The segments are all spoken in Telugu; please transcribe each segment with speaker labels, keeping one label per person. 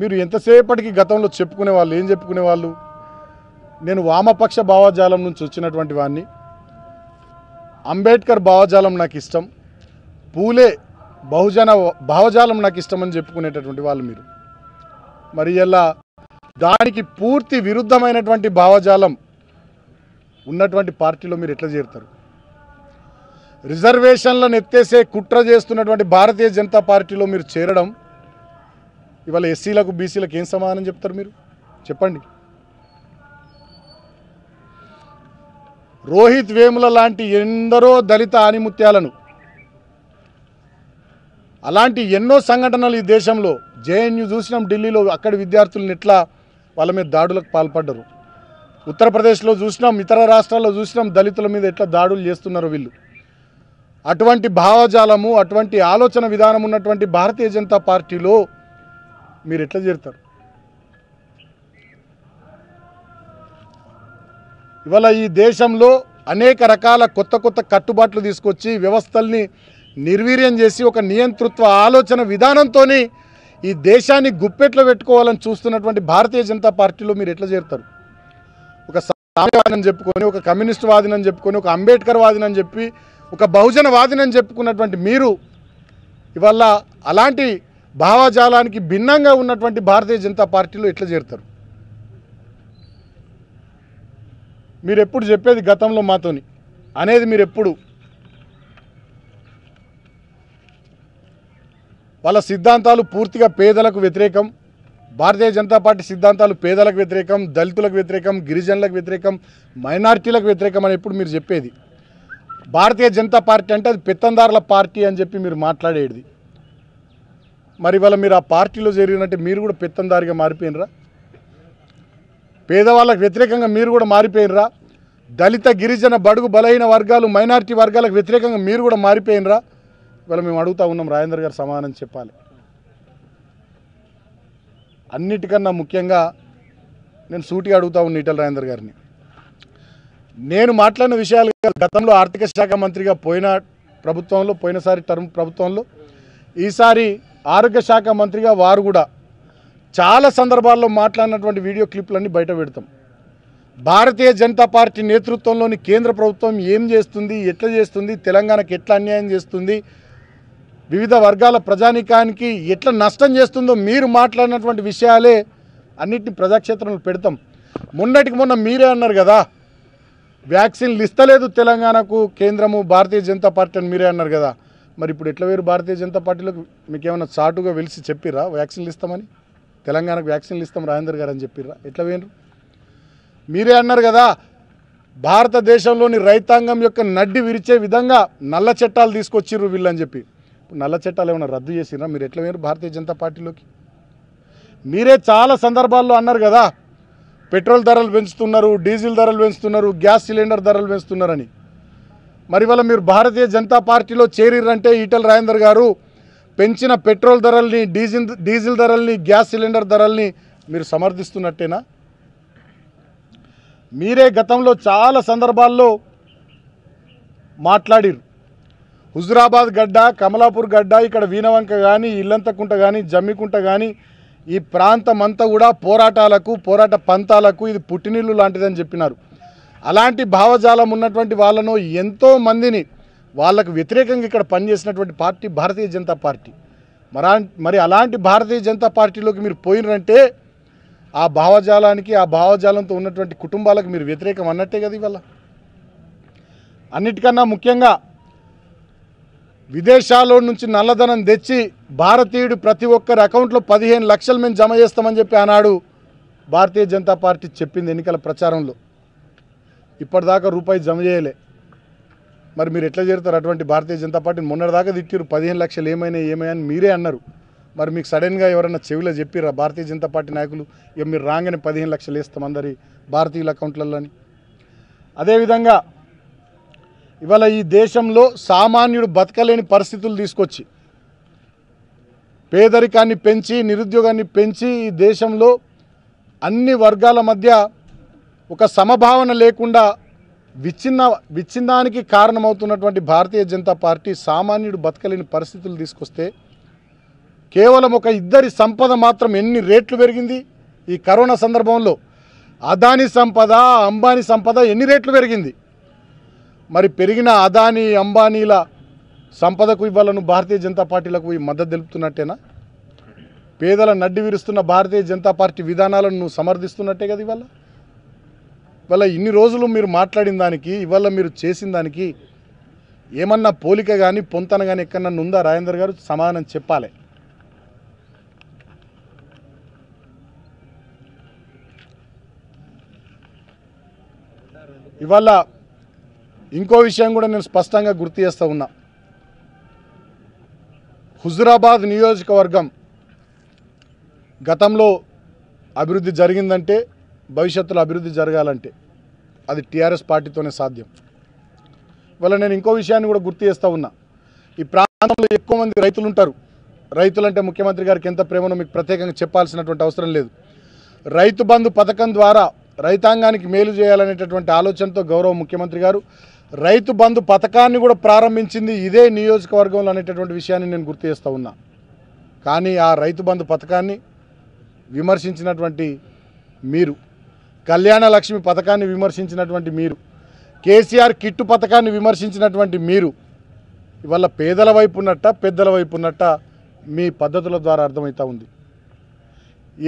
Speaker 1: మీరు ఎంతసేపటికి గతంలో చెప్పుకునే వాళ్ళు ఏం చెప్పుకునే వాళ్ళు నేను వామపక్ష భావజాలం నుంచి వచ్చినటువంటి వాడిని అంబేద్కర్ భావజాలం నాకు ఇష్టం పూలే బహుజన భావజాలం నాకు ఇష్టం అని చెప్పుకునేటటువంటి వాళ్ళు మీరు మరి ఎలా దానికి పూర్తి విరుద్ధమైనటువంటి భావజాలం ఉన్నటువంటి పార్టీలో మీరు ఎట్లా చేరుతారు రిజర్వేషన్లను ఎత్తేసే కుట్ర చేస్తున్నటువంటి భారతీయ జనతా పార్టీలో మీరు చేరడం ఇవాళ ఎస్సీలకు బీసీలకు ఏం సమాధానం చెప్తారు మీరు చెప్పండి రోహిత్ వేముల లాంటి ఎందరో దళిత ఆనిముత్యాలను అలాంటి ఎన్నో సంఘటనలు ఈ దేశంలో జేఎన్యూ చూసినాం ఢిల్లీలో అక్కడ విద్యార్థులను ఎట్లా వాళ్ళ మీద దాడులకు పాల్పడ్డరు ఉత్తరప్రదేశ్లో చూసినాం ఇతర రాష్ట్రాల్లో చూసినాం దళితుల మీద ఎట్లా దాడులు చేస్తున్నారు వీళ్ళు అటువంటి భావజాలము అటువంటి ఆలోచన విధానం ఉన్నటువంటి భారతీయ జనతా పార్టీలో మీరు ఎట్లా చేరుతారు ఇవాళ ఈ దేశంలో అనేక రకాల కొత్త కొత్త కట్టుబాట్లు తీసుకొచ్చి వ్యవస్థల్ని నిర్వీర్యం చేసి ఒక నియంతృత్వ ఆలోచన విధానంతో ఈ దేశాన్ని గుప్పెట్లో పెట్టుకోవాలని చూస్తున్నటువంటి భారతీయ జనతా పార్టీలో మీరు ఎట్లా చేరుతారు ఒక సామ్యవాదిని చెప్పుకొని ఒక కమ్యూనిస్ట్ వాదినని చెప్పుకొని ఒక అంబేద్కర్ వాదినని చెప్పి ఒక బహుజన వాదినని చెప్పుకున్నటువంటి మీరు ఇవాళ అలాంటి భావజాలానికి భిన్నంగా ఉన్నటువంటి భారతీయ జనతా పార్టీలో ఎట్లా చేరుతారు మీరు ఎప్పుడు చెప్పేది గతంలో మాతోని అనేది మీరు ఎప్పుడు వాళ్ళ సిద్ధాంతాలు పూర్తిగా పేదలకు వ్యతిరేకం భారతీయ జనతా పార్టీ సిద్ధాంతాలు పేదలకు వ్యతిరేకం దళితులకు వ్యతిరేకం గిరిజనులకు వ్యతిరేకం మైనార్టీలకు వ్యతిరేకం అని ఎప్పుడు మీరు చెప్పేది భారతీయ జనతా పార్టీ అంటే అది పెత్తందారుల పార్టీ అని చెప్పి మీరు మాట్లాడేది మరి ఇవాళ మీరు ఆ పార్టీలో జరిగినట్టు మీరు కూడా పెత్తందారిగా మారిపోయినరా పేదవాళ్ళకు వ్యతిరేకంగా మీరు కూడా మారిపోయినరా దళిత గిరిజన బడుగు బలహీన వర్గాలు మైనార్టీ వర్గాలకు వ్యతిరేకంగా మీరు కూడా మారిపోయినరా ఇవాళ మేము అడుగుతూ ఉన్నాం రాజేంద్ర గారు సమాధానం చెప్పాలి అన్నిటికన్నా ముఖ్యంగా నేను సూటిగా అడుగుతా ఉన్న ఈటల రాజేంద్ర గారిని నేను మాట్లాడిన విషయాలు గతంలో ఆర్థిక శాఖ మంత్రిగా పోయిన ప్రభుత్వంలో పోయినసారి టర్మ్ ప్రభుత్వంలో ఈసారి ఆరోగ్య శాఖ మంత్రిగా వారు కూడా చాలా సందర్భాల్లో మాట్లాడినటువంటి వీడియో క్లిప్లన్నీ బయట పెడతాం భారతీయ జనతా పార్టీ నేతృత్వంలోని కేంద్ర ప్రభుత్వం ఏం చేస్తుంది ఎట్లా చేస్తుంది తెలంగాణకు ఎట్లా అన్యాయం చేస్తుంది వివిధ వర్గాల ప్రజానీకానికి ఎట్లా నష్టం చేస్తుందో మీరు మాట్లాడినటువంటి విషయాలే అన్నిటిని ప్రజాక్షేత్రంలో పెడతాం మొన్నటికి మొన్న మీరే అన్నారు కదా వ్యాక్సిన్లు ఇస్తలేదు తెలంగాణకు కేంద్రము భారతీయ జనతా పార్టీ అని మీరే అన్నారు కదా మరి ఇప్పుడు ఎట్లా వేరు భారతీయ జనతా పార్టీలకు మీకు ఏమైనా చాటుగా వెలిసి చెప్పిరా వ్యాక్సిన్లు ఇస్తామని తెలంగాణకు వ్యాక్సిన్లు ఇస్తాం రాజేందర్ గారు అని చెప్పిరా ఎట్లా వేరు మీరే అన్నారు కదా భారతదేశంలోని రైతాంగం యొక్క నడ్డి విరిచే విధంగా నల్ల చట్టాలు తీసుకొచ్చిర్రు వీళ్ళని చెప్పి ఇప్పుడు నల్ల చట్టాలు ఏమైనా రద్దు చేసిరా మీరు ఎట్లా వేరు భారతీయ జనతా పార్టీలోకి మీరే చాలా సందర్భాల్లో అన్నారు కదా పెట్రోల్ ధరలు పెంచుతున్నారు డీజిల్ ధరలు పెంచుతున్నారు గ్యాస్ సిలిండర్ ధరలు పెంచుతున్నారని మరి ఇవాళ మీరు భారతీయ జనతా పార్టీలో చేరిర్రంటే ఈటల రాజేందర్ గారు పెంచిన పెట్రోల్ ధరల్ని డీజిల్ డీజిల్ ధరల్ని గ్యాస్ సిలిండర్ ధరల్ని మీరు సమర్థిస్తున్నట్టేనా మీరే గతంలో చాలా సందర్భాల్లో మాట్లాడిరు హుజురాబాద్ గడ్డ కమలాపూర్ గడ్డ ఇక్కడ వీనవంక కానీ ఇల్లంతకుంట కానీ జమ్మికుంట కానీ ఈ ప్రాంతం అంతా కూడా పోరాటాలకు పోరాట పంతాలకు ఇది పుట్టినీళ్ళు లాంటిదని చెప్పినారు అలాంటి భావజాలం ఉన్నటువంటి వాళ్ళను ఎంతో మందిని వాళ్ళకు వ్యతిరేకంగా ఇక్కడ పనిచేసినటువంటి పార్టీ భారతీయ జనతా పార్టీ మరా మరి అలాంటి భారతీయ జనతా పార్టీలోకి మీరు పోయినారంటే ఆ భావజాలానికి ఆ భావజాలంతో ఉన్నటువంటి కుటుంబాలకు మీరు వ్యతిరేకం అన్నట్టే కదా ఇవాళ అన్నిటికన్నా ముఖ్యంగా విదేశాల్లో నుంచి నల్లధనం తెచ్చి భారతీయుడు ప్రతి ఒక్కరి అకౌంట్లో పదిహేను లక్షలు మేము జమ చేస్తామని చెప్పి ఆనాడు భారతీయ జనతా పార్టీ చెప్పింది ఎన్నికల ప్రచారంలో ఇప్పటిదాకా రూపాయి జమ చేయలే మరి మీరు ఎట్లా చేరుతారు అటువంటి భారతీయ జనతా పార్టీని మొన్నటిదాకా తిట్టిరు పదిహేను లక్షలు ఏమైనా ఏమైనా అని మీరే అన్నారు మరి మీకు సడన్గా ఎవరైనా చెవిలో చెప్పిరా భారతీయ జనతా పార్టీ నాయకులు ఇక మీరు రాగానే పదిహేను లక్షలు వేస్తాం అందరి భారతీయుల అకౌంట్లలో అని అదేవిధంగా ఇవాళ ఈ దేశంలో సామాన్యుడు బతకలేని పరిస్థితులు తీసుకొచ్చి పేదరికాన్ని పెంచి నిరుద్యోగాన్ని పెంచి ఈ దేశంలో అన్ని వర్గాల మధ్య ఒక సమభావన లేకుండా విచ్ఛిన్న విచ్ఛిన్నానికి కారణమవుతున్నటువంటి భారతీయ జనతా పార్టీ సామాన్యుడు బతకలేని పరిస్థితులు తీసుకొస్తే కేవలం ఒక ఇద్దరి సంపద మాత్రం ఎన్ని రేట్లు పెరిగింది ఈ కరోనా సందర్భంలో అదాని సంపద అంబానీ సంపద ఎన్ని రేట్లు పెరిగింది మరి పెరిగిన అదాని అంబానీల సంపదకు ఇవ్వాలను భారతీయ జనతా పార్టీలకు ఈ మద్దతు తెలుపుతున్నట్టేనా పేదల నడ్డి విరుస్తున్న భారతీయ జనతా పార్టీ విధానాలను నువ్వు సమర్థిస్తున్నట్టే కదా ఇవాళ ఇవాళ ఇన్ని రోజులు మీరు మాట్లాడిన దానికి ఇవాళ మీరు చేసిన దానికి ఏమన్నా పోలిక కానీ పొంతన కానీ ఎక్కడన్నా ఉందా రాజేంద్ర గారు సమాధానం చెప్పాలి ఇవాళ ఇంకో విషయం కూడా నేను స్పష్టంగా గుర్తు చేస్తూ ఉన్నా హుజురాబాద్ నియోజకవర్గం గతంలో అభివృద్ధి జరిగిందంటే భవిష్యత్తులో అభివృద్ధి జరగాలంటే అది టీఆర్ఎస్ పార్టీతోనే సాధ్యం ఇవాళ నేను ఇంకో విషయాన్ని కూడా గుర్తు చేస్తూ ఉన్నా ఈ ప్రాంతంలో ఎక్కువ మంది రైతులు ఉంటారు రైతులంటే ముఖ్యమంత్రి గారికి ఎంత ప్రేమను మీకు ప్రత్యేకంగా చెప్పాల్సినటువంటి అవసరం లేదు రైతు బంధు పథకం ద్వారా రైతాంగానికి మేలు చేయాలనేటటువంటి ఆలోచనతో గౌరవ ముఖ్యమంత్రి గారు రైతు బంధు పథకాన్ని కూడా ప్రారంభించింది ఇదే నియోజకవర్గంలో అనేటటువంటి విషయాన్ని నేను గుర్తు చేస్తూ ఉన్నా కానీ ఆ రైతు బంధు పథకాన్ని విమర్శించినటువంటి మీరు కళ్యాణ లక్ష్మి పథకాన్ని విమర్శించినటువంటి మీరు కేసీఆర్ కిట్టు పథకాన్ని విమర్శించినటువంటి మీరు ఇవాళ పేదల వైపు ఉన్నట్ట పెద్దల వైపు ఉన్నట్ట మీ పద్ధతుల ద్వారా అర్థమవుతా ఉంది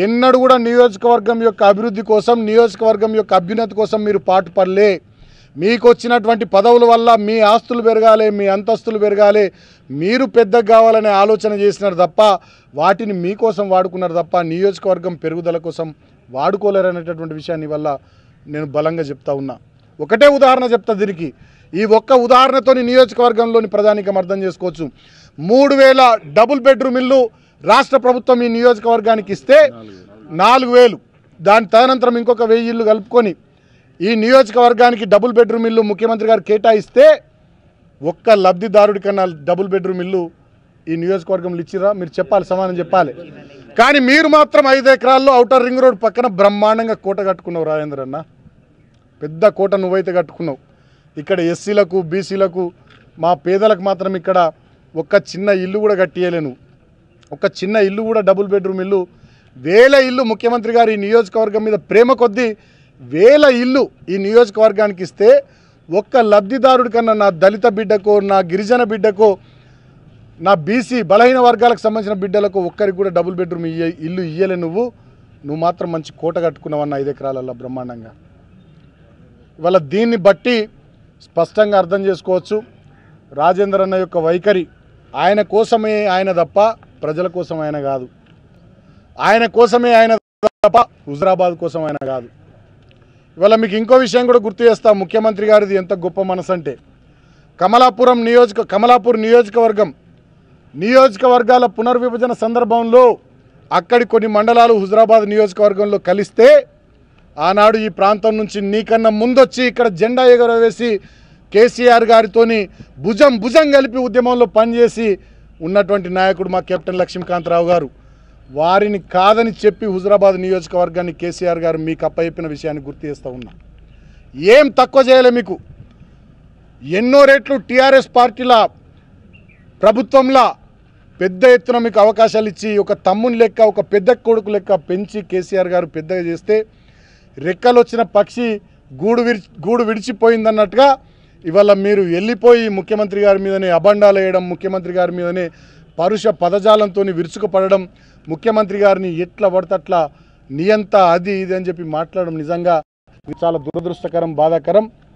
Speaker 1: ఎన్నడూ కూడా నియోజకవర్గం యొక్క అభివృద్ధి కోసం నియోజకవర్గం యొక్క అభ్యున్నతి కోసం మీరు పాటుపడలే మీకు వచ్చినటువంటి పదవుల వల్ల మీ ఆస్తులు పెరగాలి మీ అంతస్తులు పెరగాలి మీరు పెద్దగా కావాలనే ఆలోచన చేసినారు తప్ప వాటిని మీకోసం వాడుకున్నారు తప్ప నియోజకవర్గం పెరుగుదల కోసం వాడుకోలేరు అనేటటువంటి విషయాన్ని వల్ల నేను బలంగా చెప్తా ఉన్నా ఒకటే ఉదాహరణ చెప్తా దీనికి ఈ ఒక్క ఉదాహరణతోని నియోజకవర్గంలోని ప్రధానికం అర్థం చేసుకోవచ్చు మూడు వేల డబుల్ బెడ్రూమ్ ఇల్లు రాష్ట్ర ప్రభుత్వం ఈ నియోజకవర్గానికి ఇస్తే నాలుగు వేలు దాని తదనంతరం ఇంకొక వెయ్యి ఇల్లు కలుపుకొని ఈ నియోజకవర్గానికి డబుల్ బెడ్రూమ్ ఇల్లు ముఖ్యమంత్రి గారు కేటాయిస్తే ఒక్క లబ్ధిదారుడి కన్నా డబుల్ బెడ్రూమ్ ఇల్లు ఈ నియోజకవర్గంలో ఇచ్చిరా మీరు చెప్పాలి సమానం చెప్పాలి కానీ మీరు మాత్రం ఐదు ఎకరాల్లో అవుటర్ రింగ్ రోడ్ పక్కన బ్రహ్మాండంగా కోట కట్టుకున్నావు రాజేంద్ర అన్న పెద్ద కోట నువ్వైతే కట్టుకున్నావు ఇక్కడ ఎస్సీలకు బీసీలకు మా పేదలకు మాత్రం ఇక్కడ ఒక్క చిన్న ఇల్లు కూడా కట్టియలేను ఒక చిన్న ఇల్లు కూడా డబుల్ బెడ్రూమ్ ఇల్లు వేల ఇల్లు ముఖ్యమంత్రి గారు ఈ నియోజకవర్గం మీద ప్రేమ కొద్దీ వేల ఇల్లు ఈ నియోజకవర్గానికి ఇస్తే ఒక్క లబ్ధిదారుడి కన్నా నా దళిత బిడ్డకో నా గిరిజన బిడ్డకో నా బీసీ బలహీన వర్గాలకు సంబంధించిన బిడ్డలకు ఒక్కరికి కూడా డబుల్ బెడ్రూమ్ ఇయ్య ఇల్లు ఇయ్యలే నువ్వు నువ్వు మాత్రం మంచి కోట కట్టుకున్నావన్న ఐదు ఎకరాలలో బ్రహ్మాండంగా ఇవాళ దీన్ని బట్టి స్పష్టంగా అర్థం చేసుకోవచ్చు రాజేంద్ర అన్న యొక్క వైఖరి ఆయన కోసమే ఆయన తప్ప ప్రజల కోసం ఆయన కాదు ఆయన కోసమే ఆయన తప్ప హుజరాబాద్ కోసం ఆయన కాదు ఇవాళ మీకు ఇంకో విషయం కూడా గుర్తు చేస్తా ముఖ్యమంత్రి గారిది ఎంత గొప్ప మనసు అంటే కమలాపురం నియోజక కమలాపూర్ నియోజకవర్గం నియోజకవర్గాల పునర్విభజన సందర్భంలో అక్కడి కొన్ని మండలాలు హుజరాబాద్ నియోజకవర్గంలో కలిస్తే ఆనాడు ఈ ప్రాంతం నుంచి నీకన్నా ముందొచ్చి ఇక్కడ జెండా ఎగరవేసి కేసీఆర్ గారితోని భుజం భుజం కలిపి ఉద్యమంలో పనిచేసి ఉన్నటువంటి నాయకుడు మా కెప్టెన్ లక్ష్మీకాంతరావు గారు వారిని కాదని చెప్పి హుజరాబాద్ నియోజకవర్గాన్ని కేసీఆర్ గారు మీకు అప్పయప్పిన విషయాన్ని గుర్తు చేస్తూ ఉన్నా ఏం తక్కువ చేయలే మీకు ఎన్నో రేట్లు టీఆర్ఎస్ పార్టీల ప్రభుత్వంలో పెద్ద ఎత్తున మీకు అవకాశాలు ఇచ్చి ఒక తమ్ముని లెక్క ఒక పెద్ద కొడుకు లెక్క పెంచి కేసీఆర్ గారు పెద్దగా చేస్తే రెక్కలు వచ్చిన పక్షి గూడు విడిచి గూడు విడిచిపోయిందన్నట్టుగా ఇవాళ మీరు వెళ్ళిపోయి ముఖ్యమంత్రి గారి మీదనే అబండాలు వేయడం ముఖ్యమంత్రి గారి మీదనే పరుష పదజాలంతో విరుచుకుపడడం ముఖ్యమంత్రి గారిని ఎట్లా పడతట్లా నియంత అది ఇది అని చెప్పి మాట్లాడడం నిజంగా చాలా దురదృష్టకరం బాధాకరం